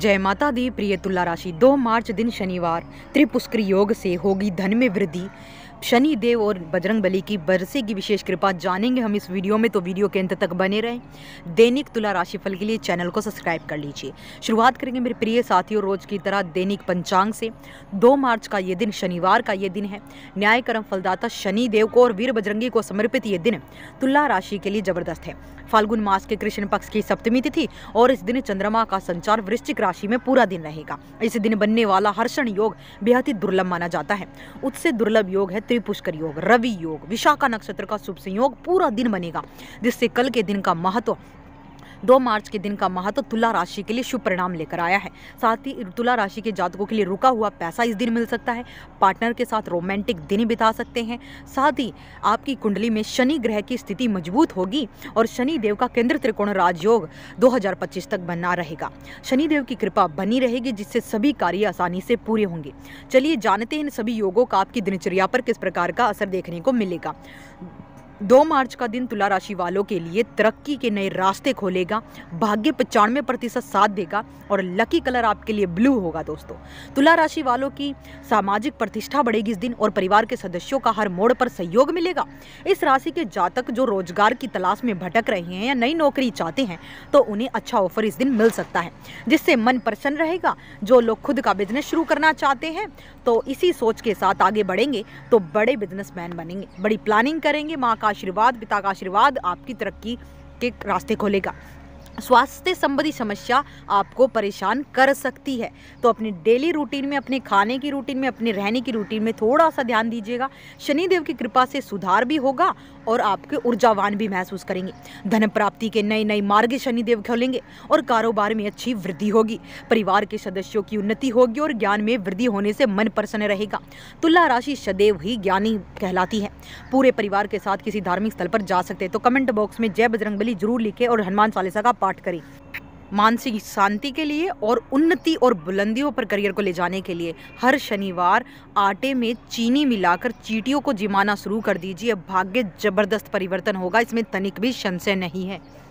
जय माता दी प्रिय तुला राशि दो मार्च दिन शनिवार त्रिपुष्कर योग से होगी धन में वृद्धि शनि देव और बजरंग बली की बरसे की विशेष कृपा जानेंगे हम इस वीडियो में तो वीडियो के अंत तक बने रहें दैनिक तुला राशिफल के लिए चैनल को सब्सक्राइब कर लीजिए शुरुआत करेंगे मेरे प्रिय साथियों रोज की तरह दैनिक पंचांग से 2 मार्च का ये दिन शनिवार का ये दिन है न्याय कर्म फलदाता शनि देव को और वीर बजरंगी को समर्पित ये दिन तुला राशि के लिए जबरदस्त है फाल्गुन मास के कृष्ण पक्ष की सप्तमी तिथि और इस दिन चंद्रमा का संचार वृश्चिक राशि में पूरा दिन रहेगा इस दिन बनने वाला हर्षण योग बेहद ही दुर्लभ माना जाता है उससे दुर्लभ योग है त्रिपुष्कर योग रवि योग विशाखा नक्षत्र का शुभ संयोग पूरा दिन बनेगा जिससे कल के दिन का महत्व दो मार्च के दिन का महत्व तुला राशि के लिए शुभ परिणाम लेकर आया है साथ ही तुला राशि के जातकों के लिए रुका हुआ पैसा इस दिन मिल सकता है पार्टनर के साथ रोमांटिक दिन बिता सकते हैं साथ ही आपकी कुंडली में शनि ग्रह की स्थिति मजबूत होगी और शनि देव का केंद्र त्रिकोण राजयोग 2025 तक बना रहेगा शनिदेव की कृपा बनी रहेगी जिससे सभी कार्य आसानी से पूरे होंगे चलिए जानते हैं इन सभी योगों का आपकी दिनचर्या पर किस प्रकार का असर देखने को मिलेगा दो मार्च का दिन तुला राशि वालों के लिए तरक्की के नए रास्ते खोलेगा भाग्य पचानवे प्रतिशत साथ देगा और लकी कलर आपके लिए ब्लू होगा दोस्तों तुला राशि वालों की सामाजिक प्रतिष्ठा बढ़ेगी इस दिन और परिवार के सदस्यों का हर मोड़ पर सहयोग मिलेगा इस राशि के जातक जो रोजगार की तलाश में भटक रहे हैं या नई नौकरी चाहते हैं तो उन्हें अच्छा ऑफर इस दिन मिल सकता है जिससे मन प्रसन्न रहेगा जो लोग खुद का बिजनेस शुरू करना चाहते हैं तो इसी सोच के साथ आगे बढ़ेंगे तो बड़े बिजनेस बनेंगे बड़ी प्लानिंग करेंगे माँ का आशीर्वाद पिता का आशीर्वाद आपकी तरक्की के रास्ते खोलेगा स्वास्थ्य संबंधी समस्या आपको परेशान कर सकती है तो अपनी डेली रूटीन में अपने खाने की रूटीन में अपने रहने की रूटीन में थोड़ा सा ध्यान दीजिएगा शनिदेव की कृपा से सुधार भी होगा और आपके ऊर्जावान भी महसूस करेंगे धन प्राप्ति के नए नए मार्ग शनिदेव खोलेंगे और कारोबार में अच्छी वृद्धि होगी परिवार के सदस्यों की उन्नति होगी और ज्ञान में वृद्धि होने से मन प्रसन्न रहेगा तुला राशि सदैव ही ज्ञानी कहलाती है पूरे परिवार के साथ किसी धार्मिक स्थल पर जा सकते हैं तो कमेंट बॉक्स में जय बजरंगबली जरूर लिखे और हनुमान चालीसा का पाठ करी मानसिक शांति के लिए और उन्नति और बुलंदियों पर करियर को ले जाने के लिए हर शनिवार आटे में चीनी मिलाकर चीटियों को जिमाना शुरू कर दीजिए भाग्य जबरदस्त परिवर्तन होगा इसमें तनिक भी संशय नहीं है